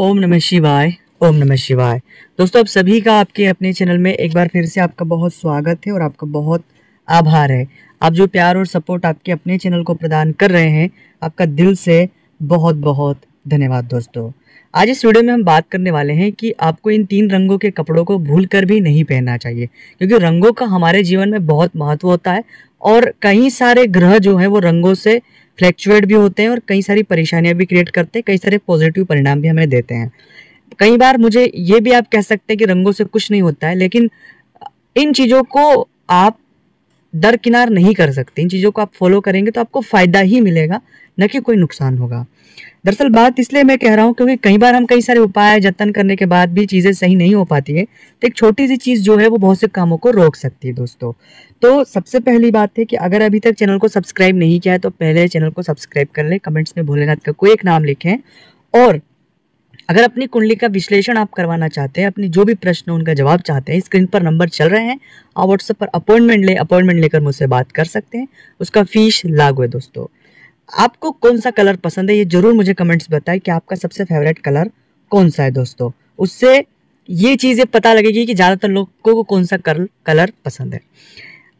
ओम नमः शिवाय ओम नमः शिवाय दोस्तों आप सभी का आपके अपने चैनल में एक बार फिर से आपका बहुत स्वागत है और आपका बहुत आभार है आप जो प्यार और सपोर्ट आपके अपने चैनल को प्रदान कर रहे हैं आपका दिल से बहुत बहुत धन्यवाद दोस्तों आज इस वीडियो में हम बात करने वाले हैं कि आपको इन तीन रंगों के कपड़ों को भूल कर भी नहीं पहनना चाहिए क्योंकि रंगों का हमारे जीवन में बहुत महत्व होता है और कई सारे ग्रह जो हैं वो रंगों से फ्लैक्चुएट भी होते हैं और कई सारी परेशानियां भी क्रिएट करते हैं कई सारे पॉजिटिव परिणाम भी हमें देते हैं कई बार मुझे ये भी आप कह सकते हैं कि रंगों से कुछ नहीं होता है लेकिन इन चीज़ों को आप दरकिनार नहीं कर सकते इन चीज़ों को आप फॉलो करेंगे तो आपको फ़ायदा ही मिलेगा न कि कोई नुकसान होगा दरअसल बात इसलिए मैं कह रहा हूँ क्योंकि कई बार हम कई सारे उपाय जतन करने के बाद भी चीज़ें सही नहीं हो पाती है तो एक छोटी सी चीज़ जो है वो बहुत से कामों को रोक सकती है दोस्तों तो सबसे पहली बात है कि अगर अभी तक चैनल को सब्सक्राइब नहीं किया है तो पहले चैनल को सब्सक्राइब कर लें कमेंट्स में भोलेनाथ का कोई एक नाम लिखें और अगर अपनी कुंडली का विश्लेषण आप करवाना चाहते हैं अपनी जो भी प्रश्न उनका जवाब चाहते हैं स्क्रीन पर नंबर चल रहे हैं आप व्हाट्सएप पर अपॉइंटमेंट ले अपॉइंटमेंट लेकर मुझसे बात कर सकते हैं उसका फीस लागू है दोस्तों आपको कौन सा कलर पसंद है ये ज़रूर मुझे कमेंट्स बताएं कि आपका सबसे फेवरेट कलर कौन सा है दोस्तों उससे ये चीज़ें पता लगेगी कि ज़्यादातर लोगों को कौन सा कलर पसंद है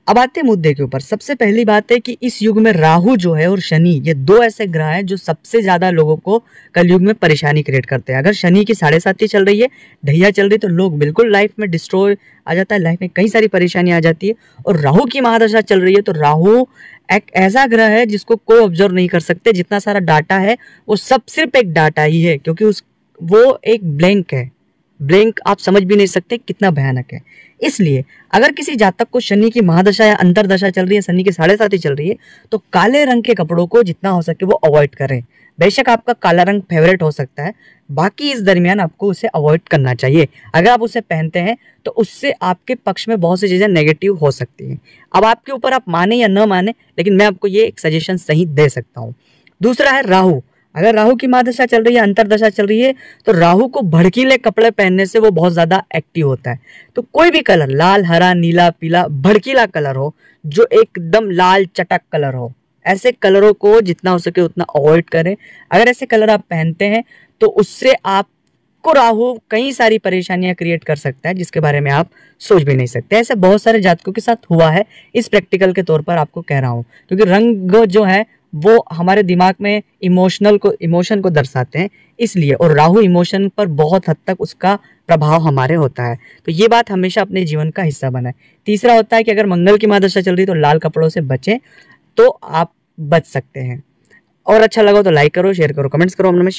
अब आते हैं मुद्दे के ऊपर सबसे पहली बात है कि इस युग में राहु जो है और शनि ये दो ऐसे ग्रह हैं जो सबसे ज्यादा लोगों को कलयुग में परेशानी क्रिएट करते हैं अगर शनि की साढ़े साथी चल रही है ढैया चल रही है तो लोग बिल्कुल लाइफ में डिस्ट्रॉय आ जाता है लाइफ में कई सारी परेशानी आ जाती है और राहू की महादशा चल रही है तो राहू एक ऐसा ग्रह है जिसको कोई ऑब्जर्व नहीं कर सकते जितना सारा डाटा है वो सब सिर्फ एक डाटा ही है क्योंकि उस वो एक ब्लैंक है ब्लैंक आप समझ भी नहीं सकते कितना भयानक है इसलिए अगर किसी जातक को शनि की महादशा या अंतरदशा चल रही है शनि की साढ़े साथ ही चल रही है तो काले रंग के कपड़ों को जितना हो सके वो अवॉइड करें बेशक आपका काला रंग फेवरेट हो सकता है बाकी इस दरमियान आपको उसे अवॉइड करना चाहिए अगर आप उसे पहनते हैं तो उससे आपके पक्ष में बहुत सी चीज़ें नेगेटिव हो सकती हैं अब आपके ऊपर आप माने या न माने लेकिन मैं आपको ये एक सजेशन सही दे सकता हूँ दूसरा है राहू अगर राहु की महादशा चल रही है अंतरदशा चल रही है तो राहु को भड़कीले कपड़े पहनने से वो बहुत ज़्यादा एक्टिव होता है तो कोई भी कलर लाल हरा नीला पीला भड़कीला कलर हो जो एकदम लाल चटक कलर हो ऐसे कलरों को जितना हो सके उतना अवॉइड करें अगर ऐसे कलर आप पहनते हैं तो उससे आपको राहु कई सारी परेशानियां क्रिएट कर सकता है जिसके बारे में आप सोच भी नहीं सकते ऐसे बहुत सारे जातकों के साथ हुआ है इस प्रैक्टिकल के तौर पर आपको कह रहा हूँ क्योंकि रंग जो है वो हमारे दिमाग में इमोशनल को इमोशन को दर्शाते हैं इसलिए और राहु इमोशन पर बहुत हद तक उसका प्रभाव हमारे होता है तो ये बात हमेशा अपने जीवन का हिस्सा बनाए तीसरा होता है कि अगर मंगल की दशा चल रही तो लाल कपड़ों से बचें तो आप बच सकते हैं और अच्छा लगा तो लाइक करो शेयर करो कमेंट्स करो नमस्कार